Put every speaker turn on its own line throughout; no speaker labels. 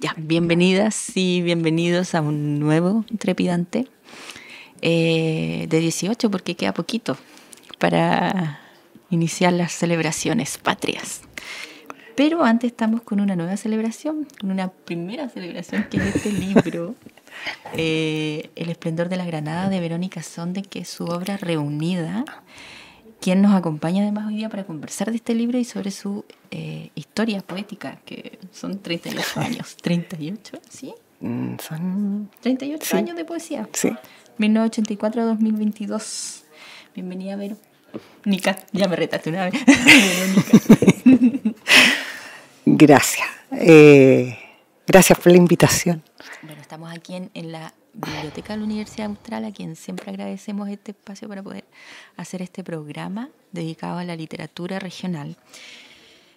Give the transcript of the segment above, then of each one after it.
Ya, bienvenidas y bienvenidos a un nuevo trepidante eh, de 18, porque queda poquito para iniciar las celebraciones patrias. Pero antes estamos con una nueva celebración, con una primera celebración que es este libro, eh, El esplendor de la granada de Verónica Sonde, que es su obra reunida quien nos acompaña además hoy día para conversar de este libro y sobre su eh, historia poética, que son 38 años. ¿38? ¿Sí? Mm, son 38 años de poesía. Sí. 1984-2022. Bienvenida, Vero. Nica, ya me retaste una vez.
gracias. Eh, gracias por la invitación.
Bueno, estamos aquí en la Biblioteca de la Universidad Austral, a quien siempre agradecemos este espacio para poder hacer este programa dedicado a la literatura regional.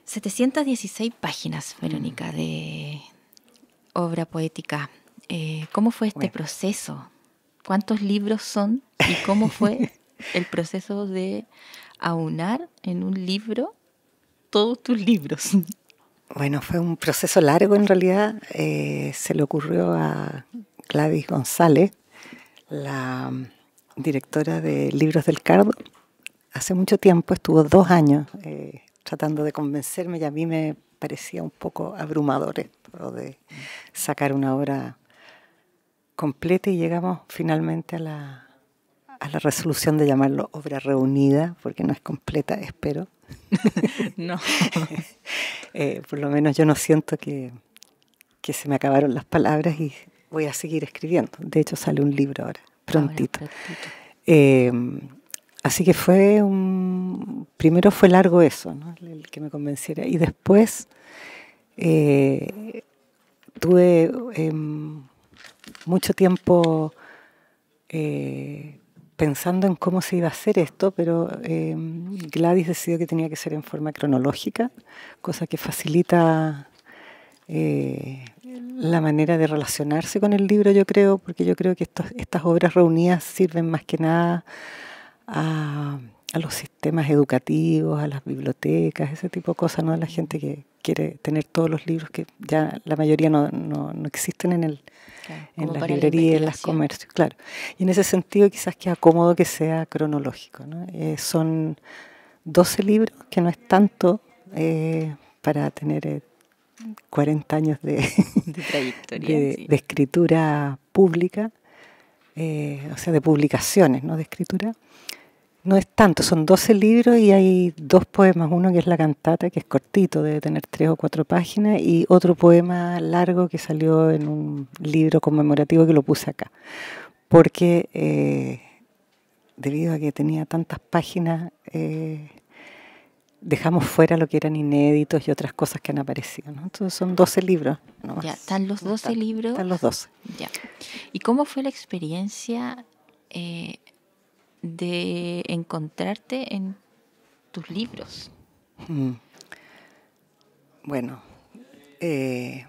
716 páginas, mm. Verónica, de obra poética. Eh, ¿Cómo fue este proceso? ¿Cuántos libros son y cómo fue el proceso de aunar en un libro
todos tus libros? Bueno, fue un proceso largo en realidad. Eh, se le ocurrió a Gladys González, la directora de Libros del Cardo. Hace mucho tiempo, estuvo dos años eh, tratando de convencerme y a mí me parecía un poco abrumador esto de sacar una obra completa y llegamos finalmente a la, resolución de llamarlo obra reunida, porque no es completa, espero. no. Eh, por lo menos yo no siento que, que se me acabaron las palabras y voy a seguir escribiendo. De hecho, sale un libro ahora, ah, prontito. Em, así que fue un... Primero fue largo eso, ¿no? el que me convenciera. Y después eh, tuve em, mucho tiempo eh, pensando en cómo se iba a hacer esto, pero em, Gladys decidió que tenía que ser en forma cronológica, cosa que facilita... Eh, la manera de relacionarse con el libro, yo creo, porque yo creo que estas obras reunidas sirven más que nada a, los sistemas educativos, a las bibliotecas, ese tipo de cosas, ¿no? A la gente que quiere tener todos los libros que ya la mayoría no, existen en, el, en las librerías, en los comercios, claro. Y en ese sentido quizás queda cómodo que sea cronológico, ¿no? Eh, son 12 libros, que no es tanto eh, para tener... Eh, 40 años de, trayectoria, de, escritura pública, eh, o sea, de publicaciones, ¿no? De escritura. No es tanto, son 12 libros y hay dos poemas, uno que es La cantata, que es cortito, debe tener tres o cuatro páginas, y otro poema largo que salió en un libro conmemorativo que lo puse acá, porque eh, debido a que tenía tantas páginas, eh, dejamos fuera lo que eran inéditos y otras cosas que han aparecido. ¿no? Entonces son 12 libros. Ya, están
los 12 libros. Están los 12. Ya. ¿Y cómo fue la experiencia eh, de encontrarte en tus libros?
Mm. Bueno, eh,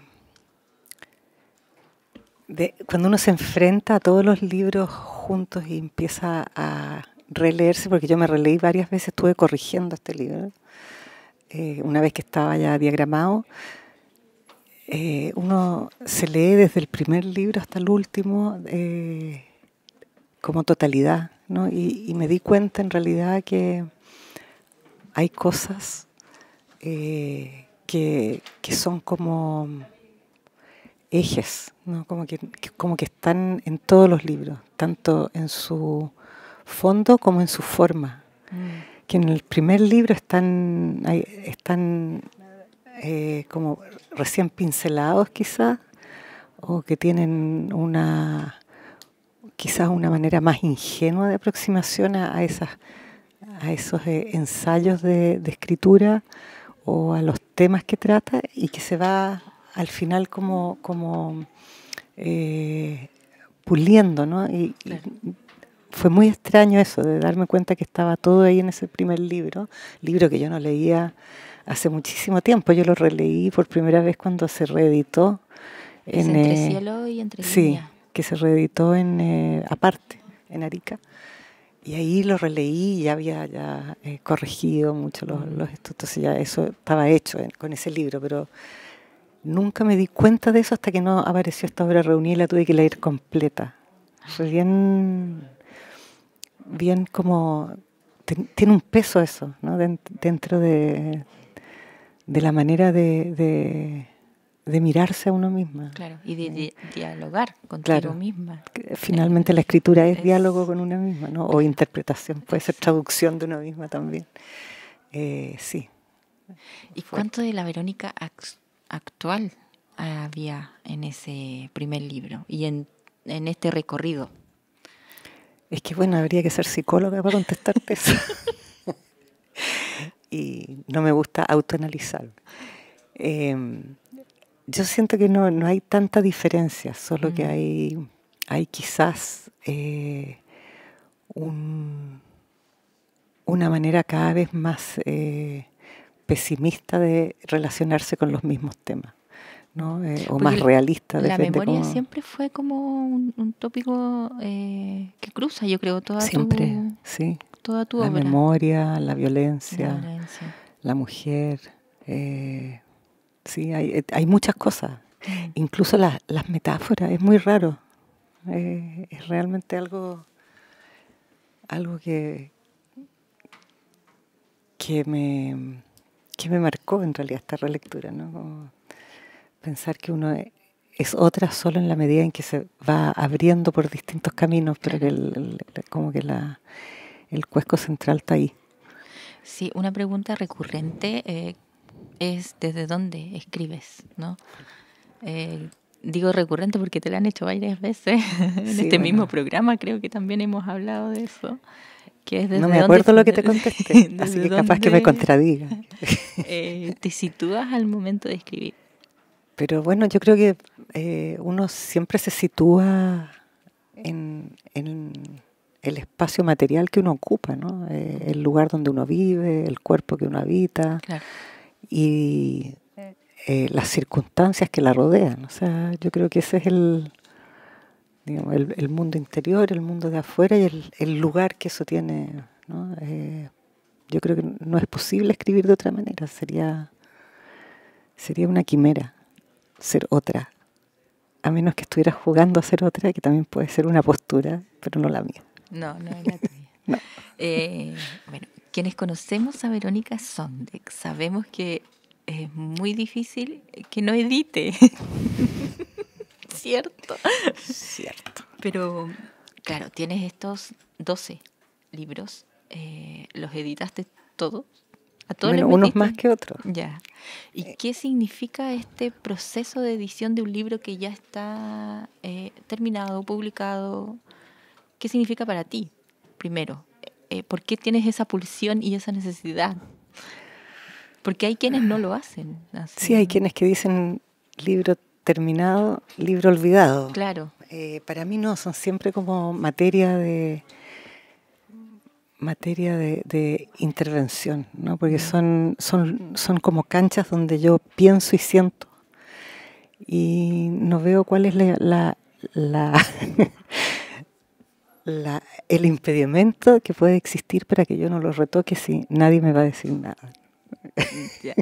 cuando uno se enfrenta a todos los libros juntos y empieza a releerse, porque yo me releí varias veces, estuve corrigiendo este libro. Eh, una vez que estaba ya diagramado, eh, uno se lee desde el primer libro hasta el último eh, como totalidad, ¿no? Y, me di cuenta en realidad que hay cosas que, que, son como ejes, ¿no? como, que, como que están en todos los libros, tanto en su fondo como en su forma. Mm que en el primer libro están, están eh, como recién pincelados quizás, o que tienen una quizás una manera más ingenua de aproximación a, esas, a esos eh, ensayos de, escritura o a los temas que trata y que se va al final como, como eh, puliendo, ¿no? fue muy extraño eso, de darme cuenta que estaba todo ahí en ese primer libro, libro que yo no leía hace muchísimo tiempo, yo lo releí por primera vez cuando se reeditó. En, entre eh, cielo y entre Sí, que se reeditó en eh, aparte, en Arica. Y ahí lo releí, y había ya, eh, corregido mucho los, los estudios, ya eso estaba hecho con ese libro, pero nunca me di cuenta de eso hasta que no apareció esta obra reunida y la tuve que leer completa. bien ah bien como... tiene un peso eso, ¿no? Dentro de, de la manera de, de, mirarse a uno misma.
Claro, y de, eh, dialogar contigo claro. misma. Finalmente la
escritura es, diálogo con una misma, ¿no? O interpretación, puede ser traducción de uno misma también.
Eh, sí. ¿Y cuánto de la Verónica actual había en ese primer libro y en, en este recorrido?
Es que bueno, habría que ser psicóloga para contestarte eso. y no me gusta autoanalizar. Em, yo siento que no, hay tanta diferencia, solo que mm. hay, hay quizás eh, una manera cada vez más eh, pesimista de relacionarse con los mismos temas. Eh, o pues más realista. De la memoria
siempre fue como un, tópico eh, que cruza, yo creo, toda siempre, tu,
sí. toda tu la memoria, la violencia, la, mujer. Eh, sí, hay, hay, muchas cosas. Mm. Incluso las, metáforas, es muy raro. es realmente algo, algo que, que, me, que me marcó en realidad esta relectura, ¿no? pensar que uno es otra solo en la medida en que se va abriendo por distintos caminos, pero que el, como que el cuesco central está ahí.
Sí, una pregunta recurrente eh, es desde dónde escribes, ¿no? Eh, digo recurrente porque te la han hecho varias veces en este mismo programa, creo que también hemos hablado de eso. Que es desde no me acuerdo lo que te contesté, así que capaz que me contradiga. Eh, te sitúas al momento de escribir.
Pero bueno, yo creo que eh, uno siempre se sitúa en, el espacio material que uno ocupa, ¿no? Eh, el lugar donde uno vive, el cuerpo que uno habita y eh, las circunstancias que la rodean. O sea, yo creo que ese es el, el, mundo interior, el mundo de afuera y el, lugar que eso tiene. ¿no? yo creo que no es posible escribir de otra manera, sería, sería una quimera ser otra, a menos que estuvieras jugando a ser otra, que también puede ser una postura,
pero no la mía. No, no es la tuya. Eh, bueno, quienes conocemos a Verónica Sondex sabemos que es muy difícil que no edite. Cierto. Cierto. Pero, claro, tienes estos 12 libros. Eh, ¿Los editaste todos?
A todos bueno, unos más que
otros. Ya. ¿Y qué significa este proceso de edición de un libro que ya está eh, terminado, publicado? ¿Qué significa para ti, primero? Eh, ¿Por qué tienes esa pulsión y esa necesidad? Porque hay quienes no lo hacen.
Sí, hay quienes que dicen libro terminado, libro olvidado. Claro. Eh, para mí no, son siempre como materia de materia de, intervención, ¿no? porque son, son, son como canchas donde yo pienso y siento. Y no veo cuál es la, la, el impedimento que puede existir para que yo no lo retoque si nadie me va a decir nada.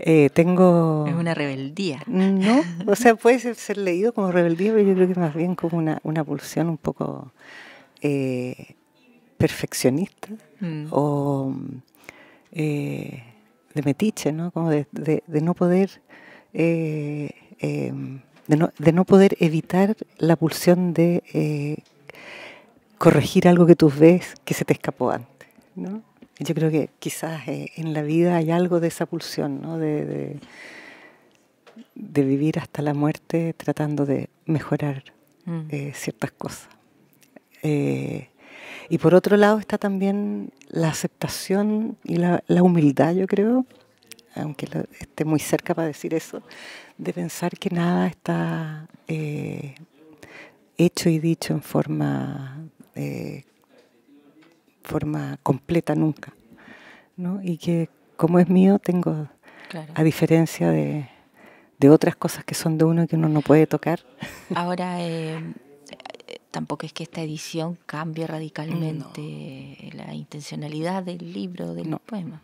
Eh, tengo... Es una rebeldía. No, o sea, puede ser, leído como rebeldía, pero yo creo que más bien como una, pulsión un poco... Eh, perfeccionista mm. o eh, de metiche, ¿no? Como de, no poder... Eh, em, de, no, poder evitar la pulsión de eh, corregir algo que tú ves que se te escapó antes, Yo creo que quizás en la vida hay algo de esa pulsión, ¿no? de, de vivir hasta la muerte tratando de mejorar mm. ciertas cosas. Y por otro lado está también la aceptación y la, la humildad, yo creo, aunque esté muy cerca para decir eso, de pensar que nada está eh, hecho y dicho en forma, eh, forma completa nunca. ¿no? Y que como es mío, tengo, a diferencia de, de, otras cosas que son de uno y que uno no puede tocar.
Ahora, eh, tampoco es que esta edición cambie radicalmente la intencionalidad del libro, del poema.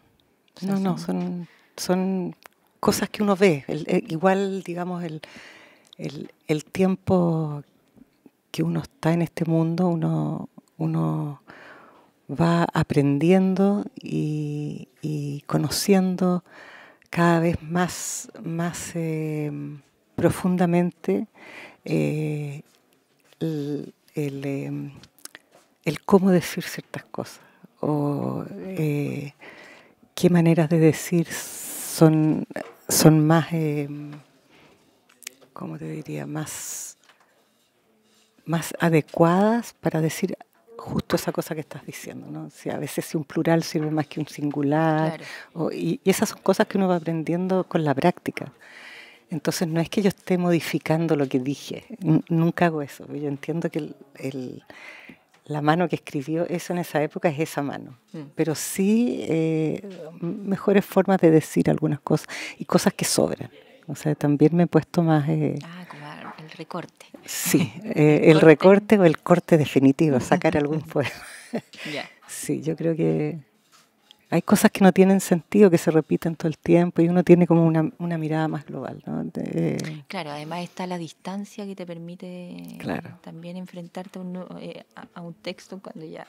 no, no, son,
son cosas que uno ve. Eh, igual, digamos, el, tiempo que uno está en este mundo, uno, uno va aprendiendo y, conociendo cada vez más, más eh, profundamente eh, Em, el, cómo decir ciertas cosas o eh, qué maneras de decir son, son más, em, ¿cómo te diría?, más, más adecuadas para decir justo esa cosa que estás diciendo, ¿no? a veces si un plural sirve más que un singular, y, esas son cosas que uno va aprendiendo con la práctica. Entonces no es que yo esté modificando lo que dije, nunca hago eso. Yo entiendo que la mano que escribió eso en esa época es esa mano, mm. pero sí eh, mejores formas de decir algunas cosas y cosas que sobran. O sea, también me he puesto más... Eh, ah,
como el recorte.
Sí, eh, el, recorte o el corte definitivo, sacar algún poema. Sí, yo creo que hay cosas que no tienen sentido, que se repiten todo el tiempo y uno tiene como una, mirada más global. ¿no?
claro, además está la distancia que te permite también enfrentarte a un, eh, a texto cuando ya,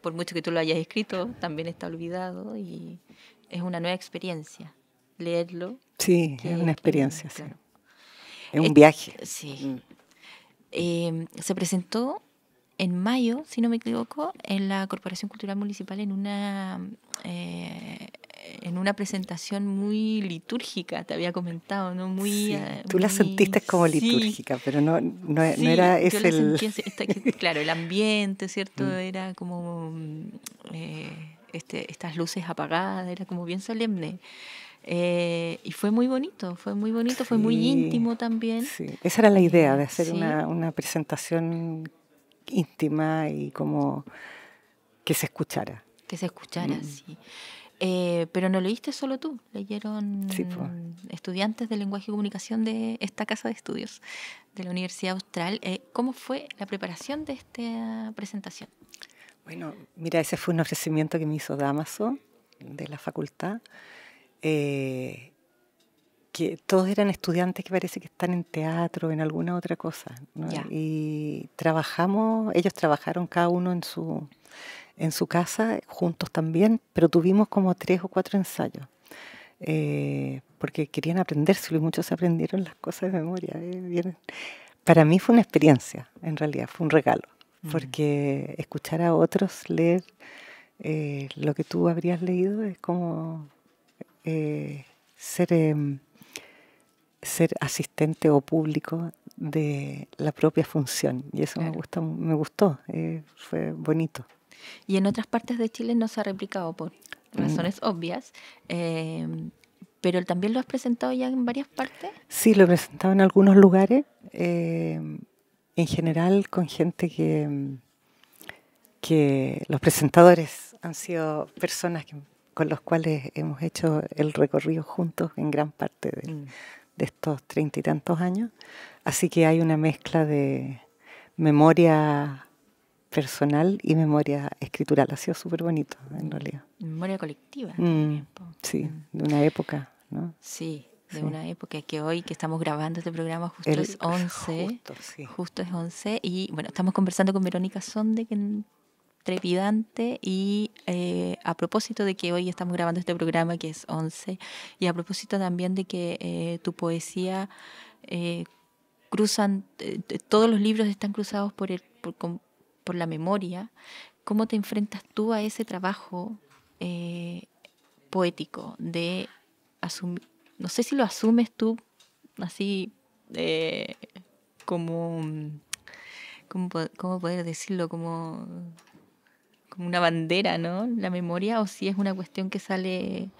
por mucho que tú lo hayas escrito, también está olvidado y es una nueva experiencia leerlo.
Sí, es una experiencia, Es un eh, viaje.
Sí. Mm. Eh, se presentó en mayo, si no me equivoco, en la Corporación Cultural Municipal en una, eh, en una presentación muy litúrgica, te había comentado, ¿no? Muy, eh, tú la sentiste como litúrgica,
pero no, no, era ese el...
claro, el ambiente, ¿cierto? Mm. Era como mm, eh, este, estas luces apagadas, era como bien solemne. y fue muy bonito, fue muy bonito, fue muy íntimo también. Sí.
Esa era la idea de hacer una, una, presentación íntima y como que se escuchara.
Que se escuchara, mm. sí. Eh, pero no leíste solo tú, leyeron estudiantes de lenguaje y comunicación de esta casa de estudios de la Universidad Austral. Eh, ¿Cómo fue la preparación de esta presentación?
Bueno, mira, ese fue un ofrecimiento que me hizo Damaso de la facultad. Eh, todos eran estudiantes que parece que están en teatro, en alguna otra cosa. Y trabajamos, ellos trabajaron cada uno en su, en su casa, juntos también, pero tuvimos como tres o cuatro ensayos. Eh, porque querían aprendérselo y muchos aprendieron las cosas de memoria. ¿eh? Para mí fue una experiencia, en realidad, fue un regalo, mm. porque escuchar a otros leer eh, lo que tú habrías leído es como ser em, ser asistente o público de la propia función y eso me gustó me gustó eh, fue bonito
y en otras partes de Chile no se ha replicado por mm. razones obvias eh, pero también lo has presentado ya en varias partes
sí lo he presentado en algunos lugares eh, en general con gente que que los presentadores han sido personas que, con los cuales hemos hecho el recorrido juntos en gran parte de mm de estos treinta y tantos años. Así que hay una mezcla de memoria personal y memoria escritural. Ha sido súper bonito, en realidad.
Memoria colectiva.
Mm, sí, mm. de una época, ¿no? Sí, de una
época que hoy que estamos grabando este programa justo es 11. Justo, justo, es 11. Y bueno, estamos conversando con Verónica Sonde, que trepidante y eh, a propósito de que hoy estamos grabando este programa que es 11 y a propósito también de que eh, tu poesía eh, cruzan, todos los libros están cruzados por, el, por, la memoria, ¿cómo te enfrentas tú a ese trabajo poético de asumir, no sé si lo asumes tú así como... ¿Cómo poder decirlo? Como una bandera, ¿no? La memoria o si es una cuestión que sale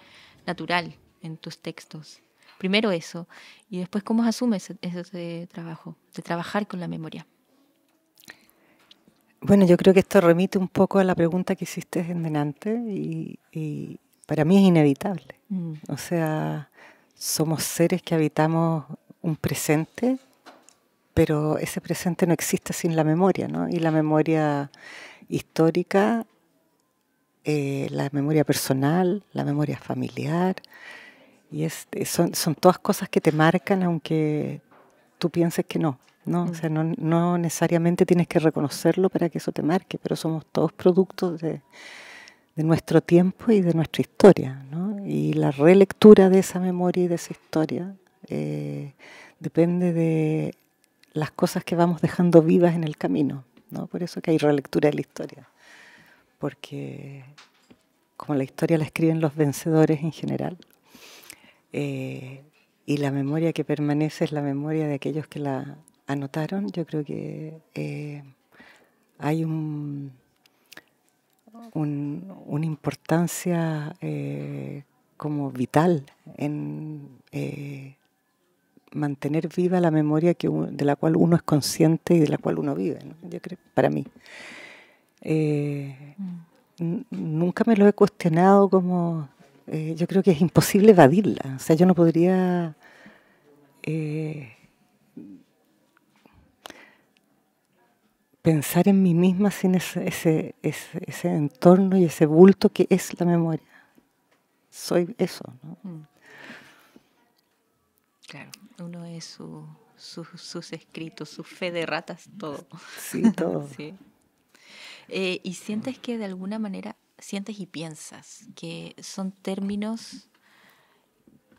natural en tus textos. Primero eso y después cómo asumes e-, ese, trabajo, de trabajar con la memoria.
Bueno, yo creo que esto remite un poco a la pregunta que hiciste en Denante, y, y para mí es inevitable. Mm. O sea, somos seres que habitamos un presente, pero ese presente no existe sin la memoria, ¿no? Y la memoria histórica, eh, la memoria personal, la memoria familiar, y eh, son, todas cosas que te marcan aunque tú pienses que no. ¿no? no, necesariamente tienes que reconocerlo para que eso te marque, pero somos todos productos de, nuestro tiempo y de nuestra historia. Y la relectura de esa memoria y de esa historia eh, depende de las cosas que vamos dejando vivas en el camino. ¿no? Por eso que hay relectura de la historia, porque como la historia la escriben los vencedores en general, eh, y la memoria que permanece es la memoria de aquellos que la anotaron, yo creo que eh, hay un, una importancia eh, como vital en mantener viva la memoria que de la cual uno es consciente y de la cual uno vive, yo creo, para mí. Eh, mm. Nunca me lo he cuestionado como, eh, yo creo que es imposible evadirla, o sea, yo no podría... Eh, pensar en mí misma sin ese, entorno y ese bulto que es la memoria. Soy eso, ¿no? Mm.
Uno es sus escritos, su fe de ratas, todo. Sí, todo. Eh, y sientes que de alguna manera, sientes y piensas que son términos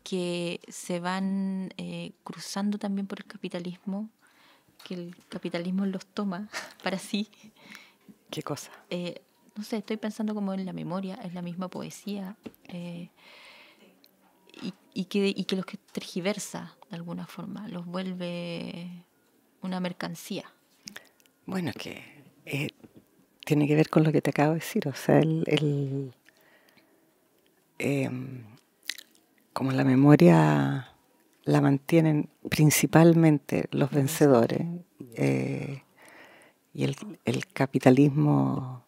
que se van eh, cruzando también por el capitalismo, que el capitalismo los toma para sí. ¿Qué cosa? Eh, no sé, estoy pensando como en la memoria, es la misma poesía y que, y que los que tergiversa de alguna forma, los vuelve una mercancía. Bueno, que
eh, tiene que ver con lo que te acabo de decir, o sea, el, el em, como la memoria la mantienen principalmente los vencedores eh, y el, el, capitalismo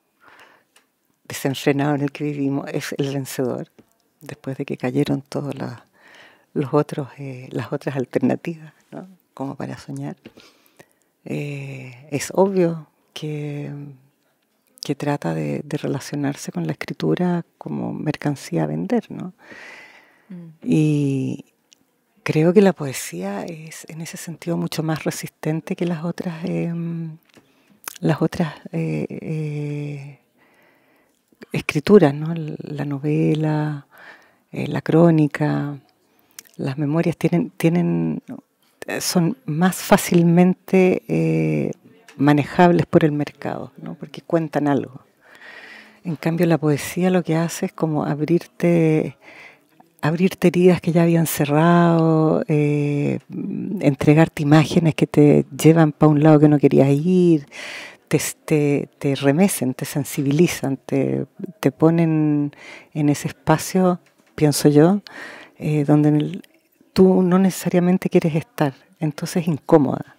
desenfrenado en el que vivimos es el vencedor, después de que cayeron todas las eh, las otras alternativas, como para soñar. Eh, es obvio que, que trata de, relacionarse con la escritura como mercancía a vender, mm. Y creo que la poesía es en ese sentido mucho más resistente que las otras, em, las otras eh, escrituras, La novela, la crónica, las memorias tienen, tienen, son más fácilmente eh, manejables por el mercado, porque cuentan algo. En cambio, la poesía lo que hace es como abrirte, abrirte heridas que ya habían cerrado, eh, entregarte imágenes que te llevan para un lado que no querías ir, te, te, te, remecen, te sensibilizan, te, te ponen en ese espacio, pienso yo, eh, donde en el, tú no necesariamente quieres estar, entonces incómoda.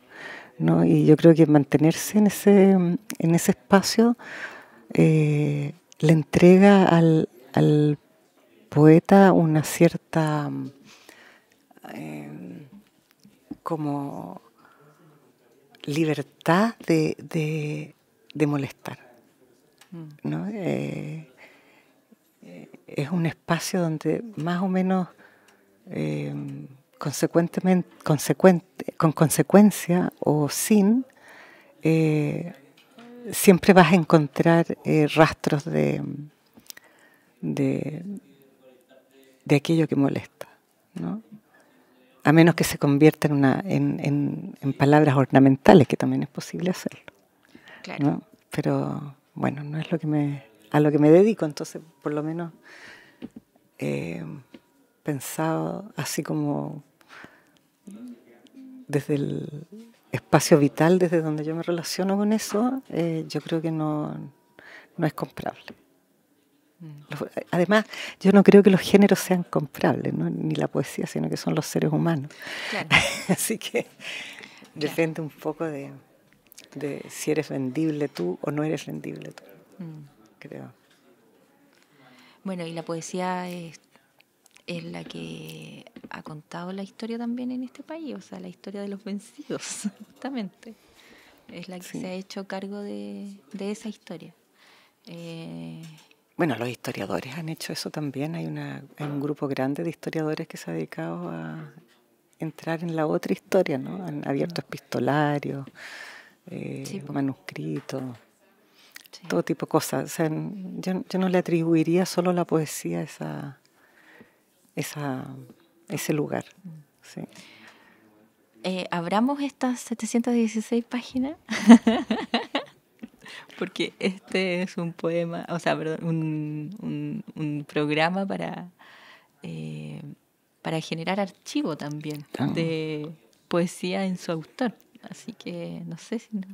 ¿no? Y yo creo que mantenerse en ese, en ese espacio eh, le entrega al, al, poeta una cierta em, como libertad de, de, molestar. Mm. Eh, eh, es un espacio donde más o menos eh, consecuentemente, con consecuencia o sin, eh, siempre vas a encontrar eh, rastros de, de, de, aquello que molesta, ¿no? a menos que se convierta en, en, palabras ornamentales, que también es posible hacerlo. Pero bueno, no es lo que me, a lo que me dedico, entonces por lo menos pensado así como desde el espacio vital, desde donde yo me relaciono con eso, eh, yo creo que no, es comprable. Eh, además, yo no creo que los géneros sean comprables, ni la poesía, sino que son los seres humanos. Así que depende un poco de, si eres vendible tú o no eres vendible tú, mm. creo.
Bueno, y la poesía es es la que ha contado la historia también en este país, o sea, la historia de los vencidos, justamente. Es la que se ha hecho cargo de, esa historia. Eh,
bueno, los historiadores han hecho eso también. Hay, un grupo grande de historiadores que se ha dedicado a entrar en la otra historia, ¿no? Han abierto epistolarios, eh, manuscritos, todo tipo de cosas. yo, yo no le atribuiría solo la poesía a esa esa, ese lugar. Sí.
Eh, abramos estas 716 páginas. Porque este es un poema, o sea, un, un, programa para, eh, para generar archivo también ah. de poesía en su autor. Así que no sé si. No.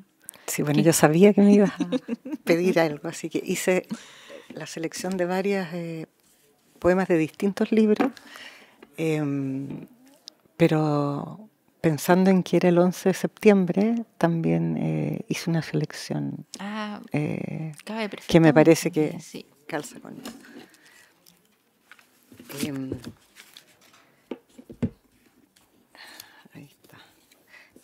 Sí, bueno, yo sabía que me iba a pedir algo, así que hice la selección de varias eh, poemas de distintos libros, em, pero pensando en que era el 11 de septiembre, también eh, hice una selección ah, eh, que me parece que calza con em, ahí está.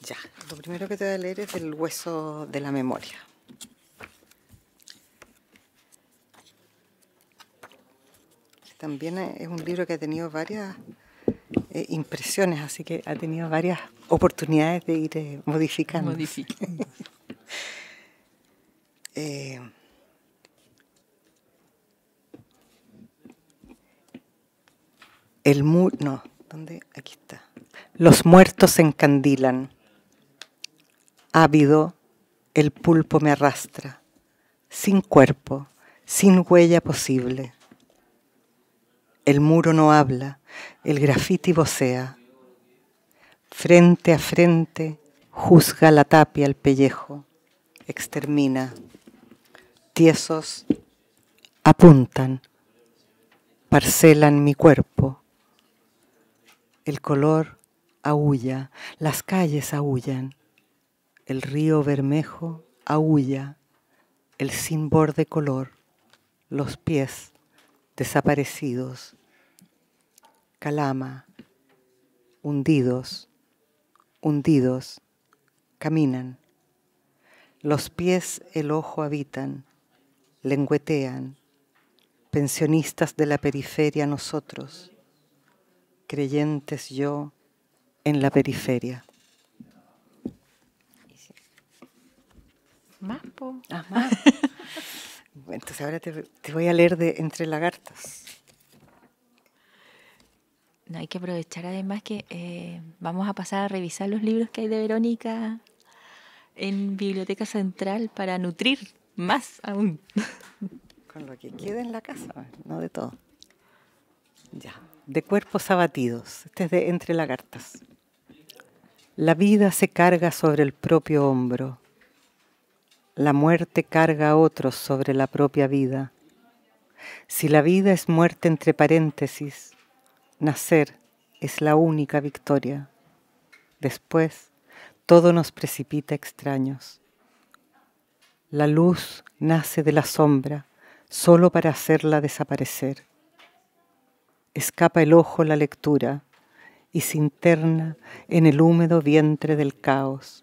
Ya, lo primero que te voy a leer es El hueso de la memoria. también eh, es un libro que ha tenido varias eh, impresiones, así que ha tenido varias oportunidades de ir eh, modificando. Modificando. el no, ¿dónde? Aquí está. Los muertos se encandilan. Ávido, el pulpo me arrastra. Sin cuerpo, sin huella posible el muro no habla, el grafiti vocea. Frente a frente juzga la tapia el pellejo, extermina. Tiesos apuntan, parcelan mi cuerpo. El color aúlla, las calles aúllan, el río Bermejo aúlla, el sin de color, los pies desaparecidos, calama, hundidos, hundidos, caminan. Los pies el ojo habitan, lengüetean, pensionistas de la periferia nosotros, creyentes yo en la periferia. Mapo. Entonces ahora te, voy a leer de Entre Lagartas.
hay que aprovechar además que eh, vamos a pasar a revisar los libros que hay de Verónica en Biblioteca Central para nutrir más aún.
Con lo que queda en la casa, no de todo. Ya, de cuerpos abatidos. Este es de Entre Lagartas. La vida se carga sobre el propio hombro la muerte carga a otros sobre la propia vida. Si la vida es muerte entre paréntesis, nacer es la única victoria. Después, todo nos precipita extraños. La luz nace de la sombra solo para hacerla desaparecer. Escapa el ojo la lectura y se interna en el húmedo vientre del caos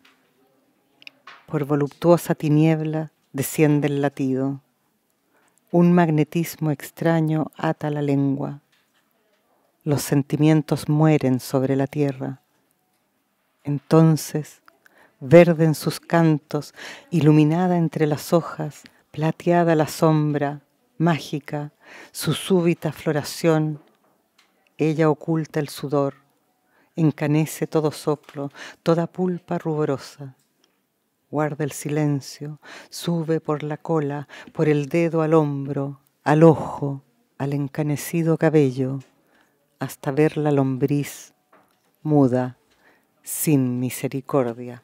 por voluptuosa tiniebla desciende el latido. Un magnetismo extraño ata la lengua. Los sentimientos mueren sobre la tierra. Entonces, verde en sus cantos, iluminada entre las hojas, plateada la sombra, mágica, su súbita floración, ella oculta el sudor, encanece todo soplo, toda pulpa ruborosa guarda el silencio, sube por la cola, por el dedo al hombro, al ojo, al encanecido cabello, hasta ver la lombriz muda, sin misericordia.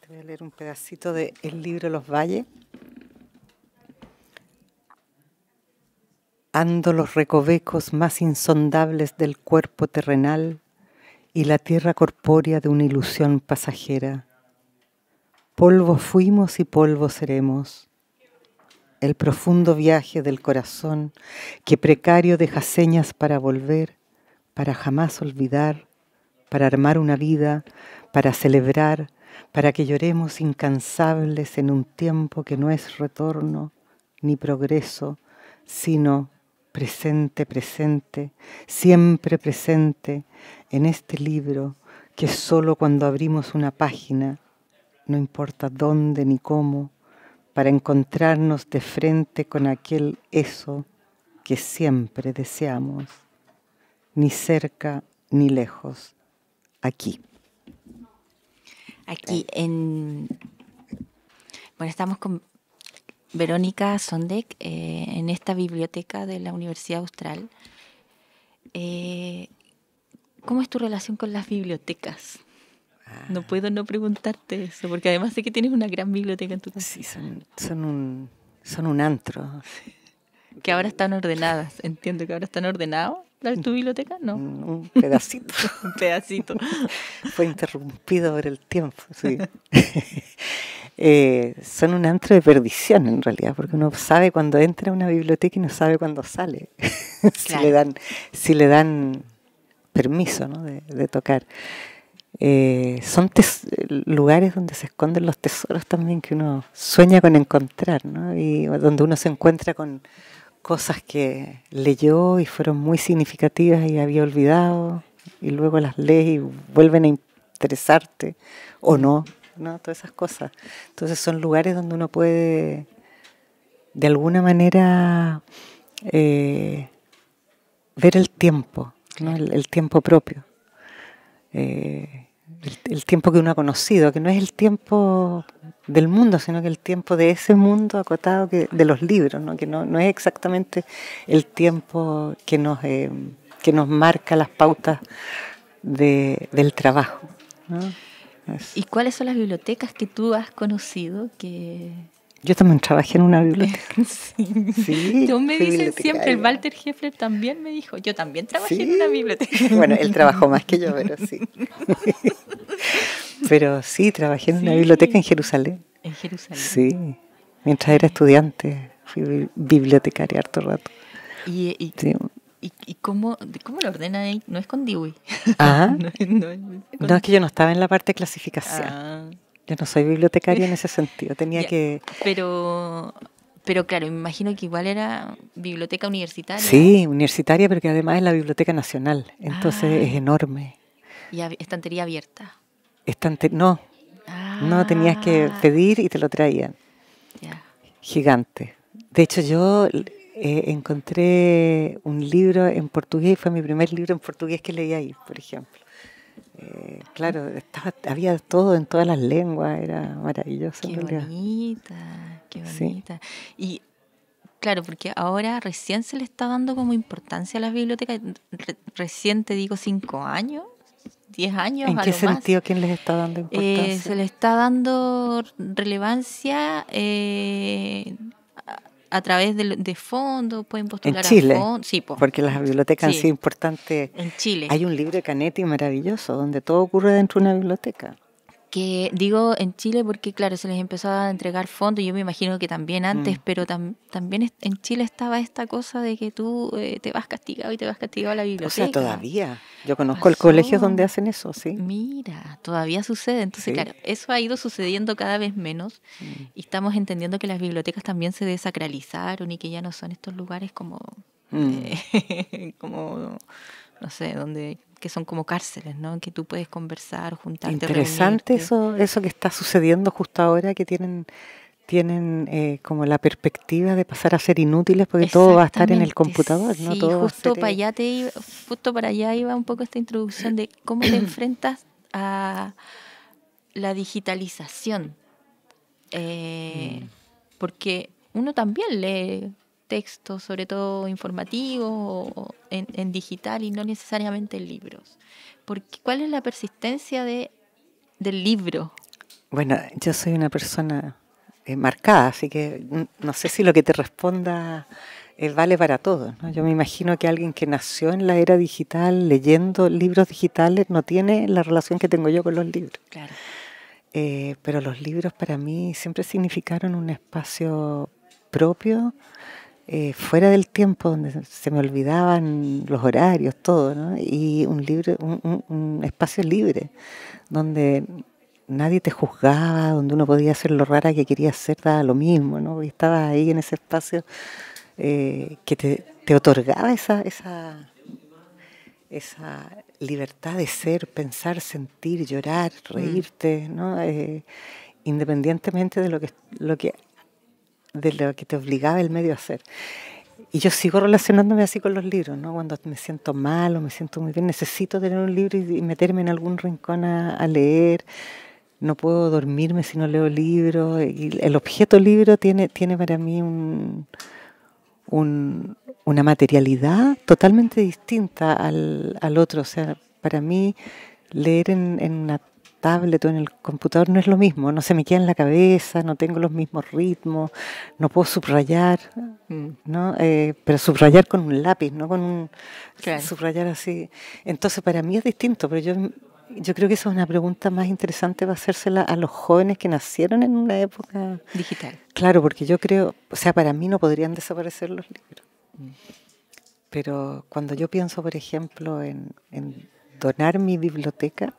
Te voy a leer un pedacito del el libro Los Valles, ando los recovecos más insondables del cuerpo terrenal y la tierra corpórea de una ilusión pasajera. Polvo fuimos y polvo seremos. El profundo viaje del corazón que precario deja señas para volver, para jamás olvidar, para armar una vida, para celebrar, para que lloremos incansables en un tiempo que no es retorno ni progreso, sino presente, presente, siempre presente en este libro que solo cuando abrimos una página, no importa dónde ni cómo, para encontrarnos de frente con aquel eso que siempre deseamos, ni cerca ni lejos, aquí.
Aquí en... Bueno, estamos con, Verónica Sondek eh, en esta biblioteca de la Universidad Austral. Eh, ¿Cómo es tu relación con las bibliotecas? No ah. puedo no preguntarte eso, porque además sé que tienes una gran biblioteca en tu casa. Sí, son,
un, son un antro.
Que ahora están ordenadas, entiendo que ahora están ordenados. tu biblioteca? No.
Un pedacito.
un pedacito.
Fue interrumpido por el tiempo, sí. Eh, son un antro de perdición en realidad, porque uno sabe cuando entra a una biblioteca y no sabe cuando sale, si, le dan, si le dan permiso ¿no? de, tocar. Eh, son lugares donde se esconden los tesoros también que uno sueña con encontrar, y donde uno se encuentra con cosas que leyó y fueron muy significativas y había olvidado, y luego las lees y vuelven a interesarte o no. ¿no? Todas esas cosas. Entonces son lugares donde uno puede, de alguna manera, eh, ver el tiempo, el, tiempo propio. Eh, el, tiempo que uno ha conocido, que no es el tiempo del mundo, sino que el tiempo de ese mundo acotado de los libros, ¿no? que no, es exactamente el tiempo que nos, eh, que nos marca las pautas del trabajo.
¿Y cuáles son las bibliotecas que tú has conocido que,
yo también trabajé en una biblioteca. Sí. sí me dicen siempre, el
Walter Heffler también me dijo, yo también trabajé en una biblioteca. Bueno, él
trabajó más que yo, pero sí. pero sí, trabajé en una biblioteca en Jerusalén. En Jerusalén. Sí, mientras era estudiante, fui bibliotecaria harto rato. Y, y
¿Y, cómo, cómo, lo ordena ahí? No es con Dewey. Ah,
no, es que yo no estaba en la parte de clasificación. Ah. Yo no soy bibliotecaria en ese sentido. Tenía que.
Pero. Pero claro, me imagino que igual era biblioteca universitaria. Sí,
universitaria, pero que además es la Biblioteca Nacional. Entonces ah. es enorme.
¿Y estantería abierta?
Estante no. No, tenías que ah. pedir y te lo traían. Gigante. De hecho, yo eh, encontré un libro en portugués y fue mi primer libro en portugués que leí ahí, por ejemplo. Eh, claro, había todo en todas las lenguas, era maravilloso. Qué bonita, qué bonita.
Y claro, porque ahora recién se le está dando como importancia a las bibliotecas, recién te digo cinco años, diez años. ¿En qué sentido
quién les está dando eh, importancia? se
le está dando relevancia a través de, de fondos, pueden postular a fondos. Sí, porque
las bibliotecas son han sido importantes. En Chile. Hay un libro de Canetti maravilloso, donde todo ocurre dentro de una biblioteca
que digo en Chile porque, claro, se les empezó a entregar fondos, yo me imagino que también antes, mm. pero también en Chile estaba esta cosa de que tú eh, te vas castigado y te vas castigado a la biblioteca. O sea, todavía.
Yo conozco el colegio donde hacen eso, sí. Mira,
todavía sucede. Entonces, claro, eso ha ido sucediendo cada vez menos mm. y estamos entendiendo que las bibliotecas también se desacralizaron y que ya no son estos lugares como... Mm. Eh, como no sé, donde que son como cárceles, ¿no? En que tú puedes conversar, juntarte. Interesante
eso, eso que está sucediendo justo ahora, que tienen tienen eh, como la perspectiva de pasar a ser inútiles porque todo va a estar en el computador, ¿no? Todo justo eh, para
allá te iba, justo para allá iba un poco esta introducción de cómo te enfrentas a la digitalización. Eh, mm. Porque uno también le textos, sobre todo informativo o en, digital y no necesariamente libros. Porque, ¿Cuál es la persistencia de, del libro?
Bueno, yo soy una persona eh, marcada, así que no sé si lo que te responda eh, vale para todo. Yo me imagino que alguien que nació en la era digital leyendo libros digitales no tiene la relación que tengo yo con los libros. Claro. Eh, pero los libros para mí siempre significaron un espacio propio eh, fuera del tiempo, donde se me olvidaban los horarios, todo, y un, un, espacio libre, donde nadie te juzgaba, donde uno podía hacer lo rara que quería hacer, daba lo mismo, ¿no? y estabas ahí en ese espacio eh, que te, otorgaba esa, esa, libertad de ser, pensar, sentir, llorar, mm. reírte, eh, independientemente de lo que de lo que te obligaba el medio a hacer. Y yo sigo relacionándome así con los libros, ¿no? Cuando me siento mal o me siento muy bien, necesito tener un libro y, meterme en algún rincón a, leer. No puedo dormirme si no leo libros. el objeto libro tiene, tiene para mí un, una materialidad totalmente distinta al, al, otro. O sea, para mí leer en, en una tablet o en el computador no es lo mismo, no se me queda en la cabeza, no tengo los mismos ritmos, no puedo subrayar, mm. eh, pero subrayar con un lápiz, no con un subrayar así. Entonces para mí es distinto, pero yo, yo creo que esa es una pregunta más interesante para hacérsela a los jóvenes que nacieron en una época digital. Claro, porque yo creo, o sea, para mí no podrían desaparecer los libros. Mm. Pero cuando yo pienso, por ejemplo, en, en donar mi biblioteca,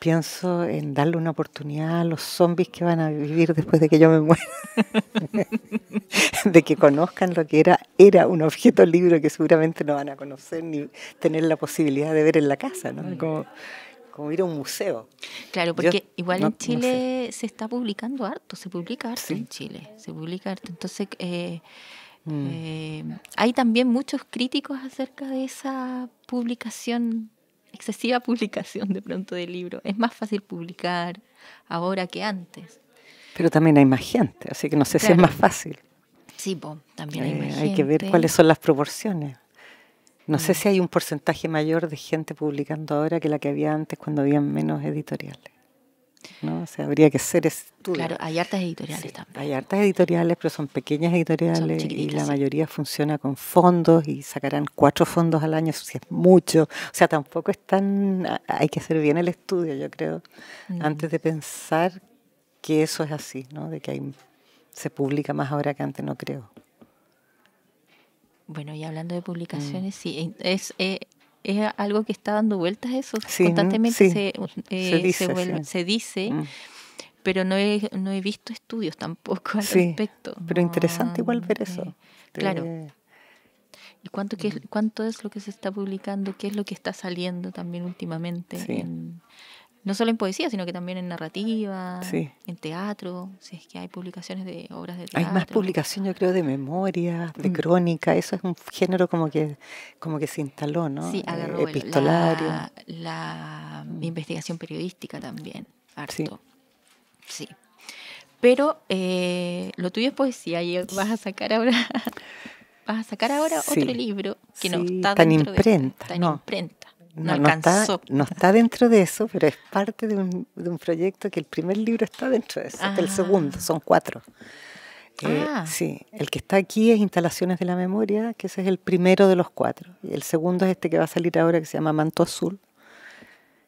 pienso en darle una oportunidad a los zombies que van a vivir después de que yo me muera, de que conozcan lo que era, era un objeto libro que seguramente no van a conocer ni tener la posibilidad de ver en la casa, ¿no? Como, ir a un museo.
Claro, porque igual en Chile se está publicando harto, se publica harto en Chile, se publica harto. Entonces, eh, mm. eh, hay también muchos críticos acerca de esa publicación excesiva publicación de pronto de libro. Es más fácil publicar ahora que antes.
Pero también hay más gente, así que no sé si es más fácil.
Sí, también hay gente. Eh, hay que ver cuáles son
las proporciones. No sé mm. si hay un porcentaje mayor de gente publicando ahora que la que había antes cuando había menos editoriales. O sea, habría que ser estudio. Claro, hay artes editoriales también. Hay hartas editoriales, pero son pequeñas editoriales y la mayoría funciona con fondos y sacarán cuatro fondos al año, si es mucho. O sea, tampoco es tan... Hay que hacer bien el estudio, yo creo, mm. antes de pensar que eso es así, ¿no? De que se publica más ahora que antes, no creo.
Bueno, y hablando de mm. publicaciones, sí, es, eh, es algo que está dando vueltas eso. Constantemente eh, se, se, dice, mm. pero no he, no he visto estudios tampoco al respecto. Pero interesante igual ver eso. Eh, claro. Eh, ¿Y cuánto, qué, mm. cuánto es lo que se está publicando? ¿Qué es lo que está saliendo también últimamente? En, no solo en poesía, sino que también en narrativa, en teatro, si es que hay publicaciones de obras de teatro. Hay más publicación,
yo creo, de memorias de mm. crónica, eso es un género como que, como que se instaló, ¿no? Sí, agarró eh, epistolario.
La, mm. investigación periodística también, harto. Sí. Pero eh, lo tuyo es poesía y vas a sacar ahora, vas a sacar ahora otro libro que no está tan imprenta, de, imprenta no, está,
dentro de eso, pero es parte de un, proyecto que el primer libro está dentro de eso, el ah. segundo, son cuatro. Eh, ah. Sí, el que está aquí es Instalaciones de la Memoria, que ese es el primero de los cuatro. Y el segundo es este que va a salir ahora, que se llama Manto Azul,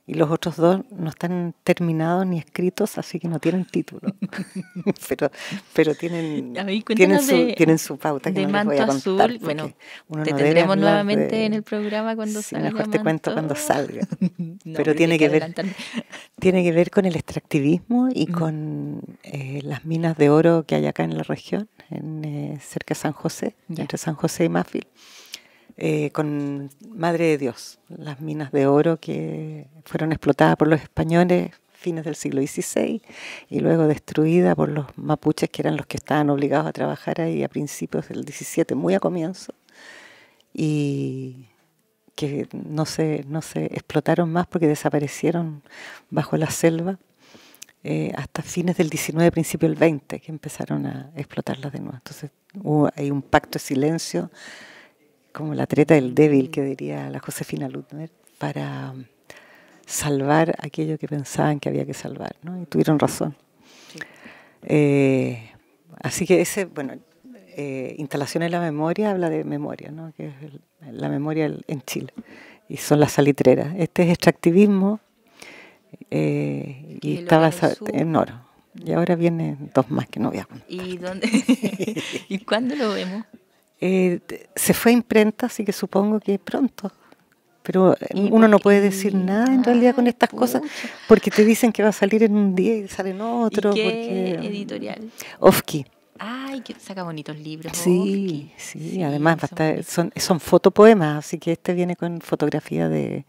y los otros dos no están terminados ni escritos, así que no tienen título. pero pero tienen, tienen, su, tienen su pauta que no voy a contar. Azul, bueno, te tendremos nuevamente
en el programa cuando sí, salga. Mejor te cuento
cuando salga.
pero tiene que, ver,
tiene que ver con el extractivismo y con eh, las minas de oro que hay acá en la región, en, eh, cerca de San José, entre San José y Mafil. Eh, con Madre de Dios, las minas de oro que fueron explotadas por los españoles fines del siglo XVI y luego destruida por los mapuches que eran los que estaban obligados a trabajar ahí a principios del XVII, muy a comienzo, y que no se, no se explotaron más porque desaparecieron bajo la selva eh, hasta fines del XIX, principio del XX, que empezaron a explotarlas de nuevo. Entonces hay un pacto de silencio como la treta del débil que diría la Josefina Lutner, para um, salvar aquello que pensaban que había que salvar, ¿no? Y tuvieron razón. Eh, así que ese, bueno, eh, instalación en la memoria habla de memoria, ¿no? Que es la memoria en Chile. Y son las salitreras. Este es extractivismo eh, y, estaba en oro. Y ahora vienen dos más que no voy
¿Y, dónde? ¿Y cuándo lo vemos?
Eh, se fue a imprenta, así que supongo que pronto. Pero eh, uno no puede decir nada en ah, realidad con estas cosas porque te dicen que va a salir en un día y sale
en otro. qué porque... Um, editorial? Ofki. Ay, que saca bonitos libros. Sí,
sí, además son, fotopoemas, así que este viene con fotografía de,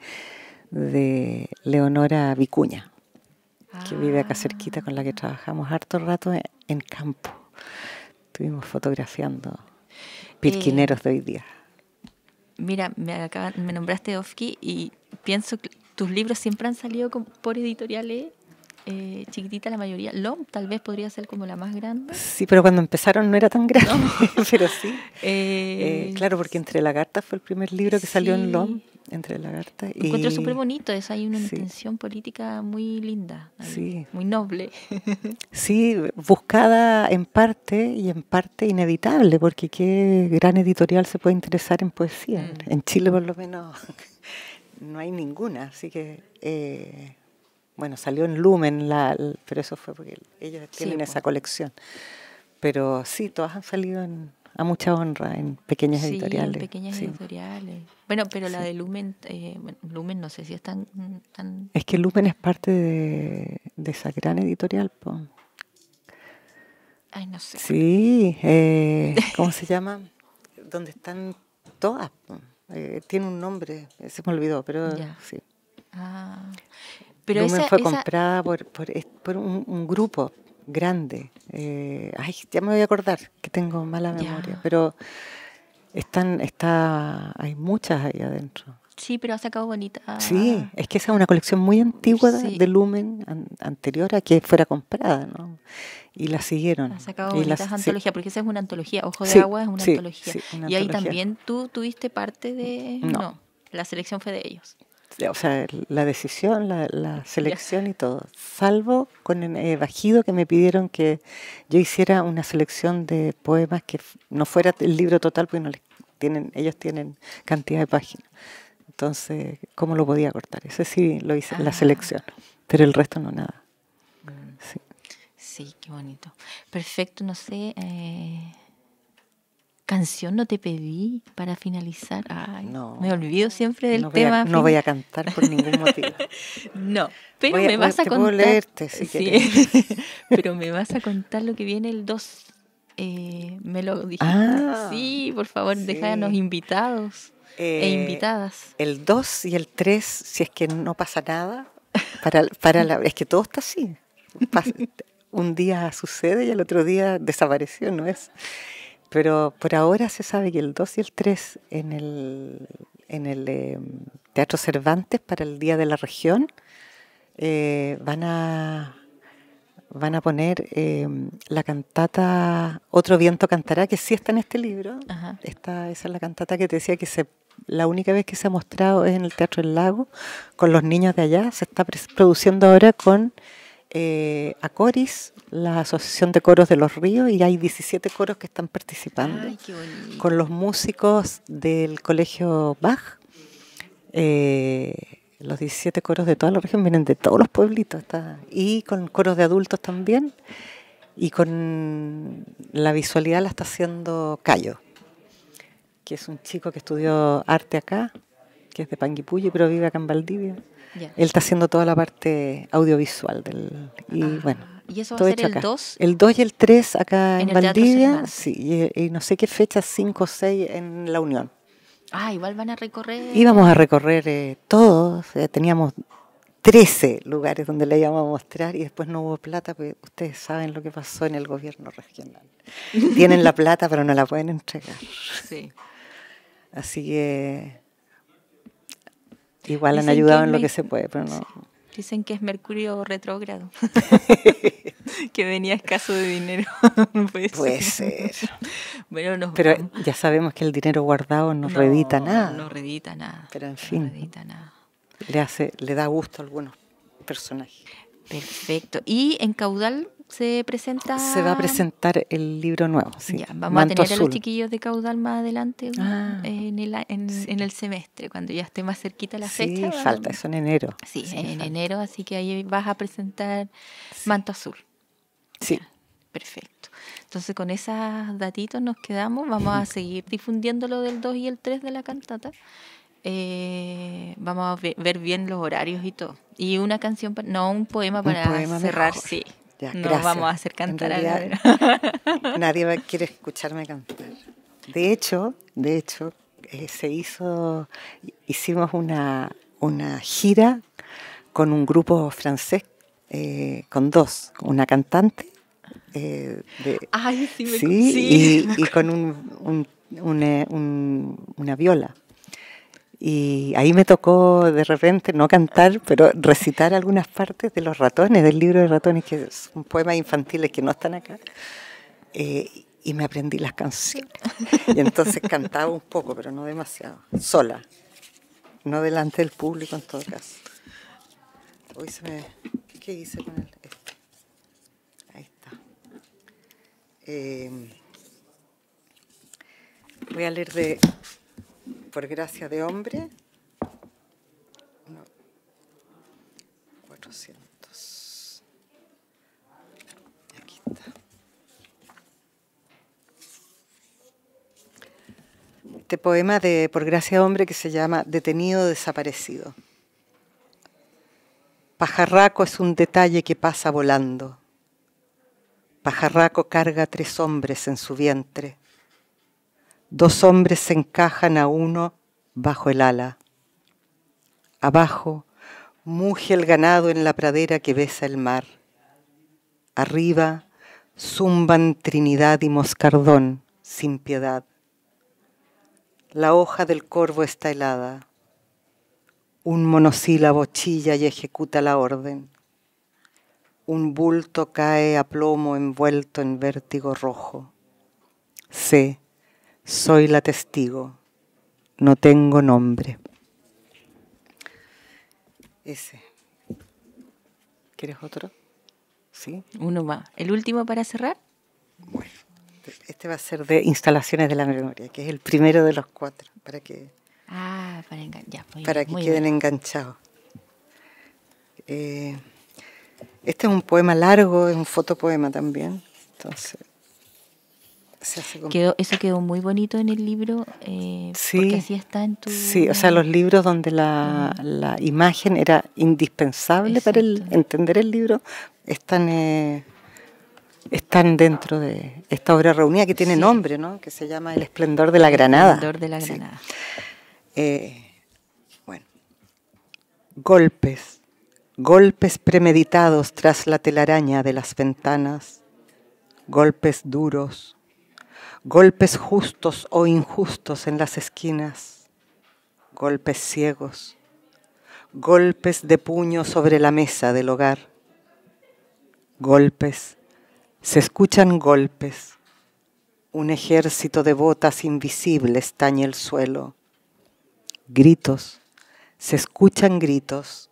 Leonora Vicuña, que vive acá cerquita, con la que ah. trabajamos harto rato en, en campo. Estuvimos fotografiando Pirquineros de hoy día.
Mira, me, me nombraste Ofki y pienso que tus libros siempre han salido por editoriales eh, chiquitita la mayoría. LOM tal vez podría ser como la más grande. Sí,
pero cuando empezaron no era tan grande, pero sí. Eh, eh, claro, porque Entre Lagartas fue el primer libro que salió en LOM, Entre Lagartas. Y... Encuentro súper bonito,
hay una intención política muy linda, muy noble.
sí, buscada en parte y en parte inevitable, porque qué gran editorial se puede interesar en poesía. Mm. En Chile por lo menos no hay ninguna, así que bueno, salió en Lumen, la, pero eso
fue porque ellos tienen esa
colección. Pero sí, todas han salido a mucha honra en pequeñas sí, editoriales. En pequeñas
editoriales. Bueno, pero la de Lumen, eh, Lumen no sé si están tan,
Es que Lumen es parte de, esa gran editorial. Ay, no sé. Sí, eh, ¿cómo se llama? Donde están todas. Eh, tiene un nombre, se me olvidó, pero sí.
Ah. Pero Lumen fue comprada
por, un, grupo grande. Eh, ay, ya me voy a acordar que tengo mala memoria, pero están, está, hay muchas ahí adentro.
Sí, pero ha sacado bonita. Sí,
es que esa es una colección muy antigua de Lumen anterior a que fuera comprada, ¿no? Y la siguieron. Ha sacado bonitas antologías, porque esa es una
antología. Ojo de Agua es una antología. y ahí también tú tuviste parte de. no. la selección fue de ellos
o sea, la decisión, la, selección y todo, salvo con el eh, Bajido que me pidieron que yo hiciera una selección de poemas que no fuera el libro total, porque no les tienen, ellos tienen cantidad de páginas. Entonces, ¿cómo lo podía cortar? Ese sí lo hice, la ah. selección, pero el resto no nada. Mm.
Sí, qué bonito. Perfecto, no sé. Eh, canción no te pedí para finalizar. no, me olvido siempre del tema. no voy a cantar por ningún motivo. no, pero me vas a contar. si sí, pero me vas a contar lo que viene el 2. Eh, me lo dijiste. Ah, sí, por favor, sí. invitados
e eh, invitadas. El
2 y el
3, si es que no pasa nada, para, para la, es que todo está así. un día sucede y el otro día desapareció, ¿no es? Pero por ahora se sabe que el 2 y el 3 en el, en el eh, Teatro Cervantes para el Día de la Región eh, van, a, van a poner eh, la cantata Otro viento cantará, que sí está en este libro. Esta, esa es la cantata que te decía que se la única vez que se ha mostrado es en el Teatro del Lago, con los niños de allá. Se está produciendo ahora con eh, a Coris, la Asociación de Coros de los Ríos, y hay 17 coros que están participando con los músicos del Colegio Bach. Eh, los 17 coros de toda la región vienen de todos los pueblitos, y con coros de adultos también, y con la visualidad la está haciendo Cayo, que es un chico que estudió arte acá, que es de Panguipulli, pero vive acá en Valdivia. Él está haciendo toda la parte audiovisual del. Y ah, bueno.
¿Y eso va a ser el 2? El
2 y el 3 acá en, Valdivia. Sí, y, no sé qué fecha, 5 o 6 en La Unión.
Ah, igual van a recorrer. Íbamos a
recorrer eh, todos. teníamos 13 lugares donde le íbamos a mostrar y después no hubo plata, porque ustedes saben lo que pasó en el gobierno regional. Tienen la plata, pero no la pueden entregar. Sí. Así que Igual han ayudado en lo que se puede, pero no.
Dicen que es Mercurio retrógrado, que venía escaso de dinero. Puede, ser.
Pero ya sabemos que el dinero guardado no, no, nada. No
redita nada. Pero en fin.
No nada. Le, hace, le da gusto a algunos personajes. Perfecto.
¿Y en caudal se presenta. Se va a presentar
el libro nuevo. Sí. vamos a tener a los
chiquillos de caudal más adelante ah. en, el, en, el semestre, cuando ya esté más cerquita la fecha. Sí, falta,
eso en enero. Sí, en
enero, así que ahí vas a presentar Manto Azul. Sí. perfecto. Entonces, con esos datitos nos quedamos. Vamos a seguir difundiendo lo del 2 y el 3 de la cantata. Eh, vamos a ver bien los horarios y todo. Y una canción, no un poema para cerrar, sí no vamos a hacer cantar a
Nadie quiere escucharme cantar. De hecho, de hecho, eh, se hizo, hicimos una, gira con un grupo francés, eh, con dos, una cantante. Y, con eh, un, una viola. Y ahí me tocó de repente no cantar, pero recitar algunas partes de Los Ratones, del libro de ratones, que son poemas infantiles que no están acá. Eh, y me aprendí las canciones. Y entonces cantaba un poco, pero no demasiado, sola. No delante del público en todo caso. Hoy se me... ¿Qué hice con él? Este? Ahí está. Eh, voy a leer de por gracia de hombre, Este poema de Por gracia de hombre que se llama Detenido desaparecido. Pajarraco es un detalle que pasa volando. Pajarraco carga tres hombres en su vientre. Dos hombres se encajan a uno bajo el ala. Abajo muge el ganado en la pradera que besa el mar. Arriba zumban Trinidad y Moscardón sin piedad. La hoja del corvo está helada. Un monosílabo chilla y ejecuta la orden. Un bulto cae a plomo envuelto en vértigo rojo. C. Soy la testigo, no tengo nombre.
Ese. ¿Quieres otro? ¿Sí? Uno más. ¿El último para cerrar? Bueno, este va a ser
de instalaciones de la memoria, que es el primero de los cuatro, para que,
ah, para, que queden
enganchados. Eh, este es un poema largo, es un fotopoema también. Entonces,
eso quedó muy bonito en el libro, eh,
sí, porque así está en tu... Sí, o sea, los libros donde la, ah. imagen era indispensable para el, entender el libro, están, eh, están dentro de esta obra reunida que tiene nombre, ¿no? Que se llama El esplendor de la granada. El esplendor
de la granada. Eh, bueno,
golpes, golpes premeditados tras la telaraña de las ventanas, golpes duros golpes justos o injustos en las esquinas, golpes ciegos, golpes de puño sobre la mesa del hogar, golpes, se escuchan golpes, un ejército de botas invisibles tañe el suelo, gritos, se escuchan gritos,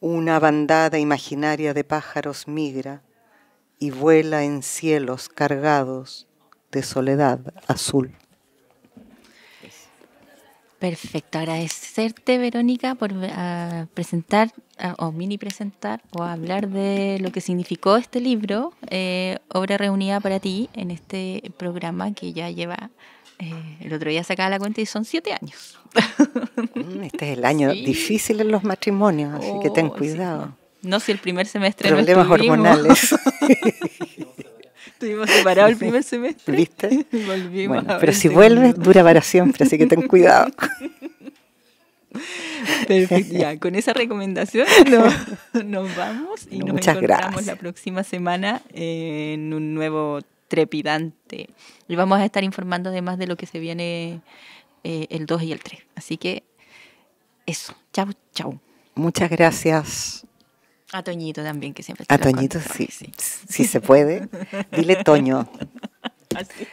una bandada imaginaria de pájaros migra y vuela en cielos cargados de Soledad Azul.
Perfecto, agradecerte Verónica por eh, presentar ah, o mini presentar o hablar de lo que significó este libro, eh, Obra Reunida para ti, en este programa que ya lleva, eh, el otro día sacaba la cuenta y son siete años.
Mm, este es el año difícil en los matrimonios, así que ten oh, cuidado.
No, si el primer semestre... Problemas hormonales. Estuvimos separados el primer semestre. listo Volvimos. pero si vuelves, dura
para siempre, así que ten cuidado.
Perfecto, ya, con esa recomendación nos, vamos y nos encontramos la próxima semana en un nuevo trepidante. Y vamos a estar informando además de lo que se viene eh, el 2 y el 3. Así que eso,
chau, chau. Muchas gracias.
A Toñito también, que siempre está. A Toñito, sí. sí.
Si se puede. Dile Toño.
Así.